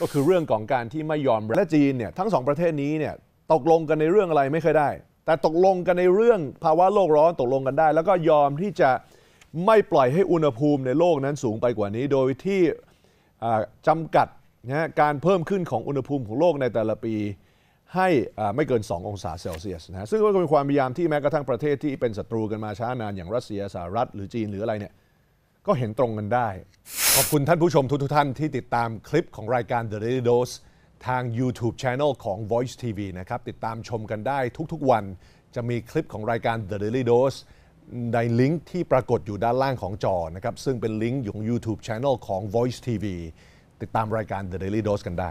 ก็คือเรื่องของการที่ไม่ยอมและจีนเนี่ย ทั้งสองประเทศนี้เนี่ยตกลงกันในเรื่องอะไรไม่เคยได้ แต่ตกลงกันในเรื่องภาวะโลกร้อนตกลงกันได้ แล้วก็ยอมที่จะไม่ปล่อยให้อุณหภูมิในโลกนั้นสูงไปกว่านี้ โดยที่จำกัดนะการเพิ่มขึ้นของอุณหภูมิของโลกในแต่ละปีให้ไม่เกิน2องศาเซลเซียสนะซึ่งก็เป็นความพยายามที่แม้กระทั่งประเทศที่เป็นศัตรูกันมาช้านานอย่างรัสเซียสหรัฐ หรือจีนหรืออะไรเนี่ยก็เห็นตรงกันได้ขอบคุณท่านผู้ชมทุกทท่านที่ติดตามคลิปของรายการ The Daily Dose ทาง YouTube Channel ของ Voice TV นะครับติดตามชมกันได้ทุกๆวันจะมีคลิปของรายการ The Daily Dose ในลิงก์ที่ปรากฏอยู่ด้านล่างของจอนะครับซึ่งเป็นลิงก์ของ YouTube Channel ของ Voice TV ติดตามรายการ The Daily Dose กันได้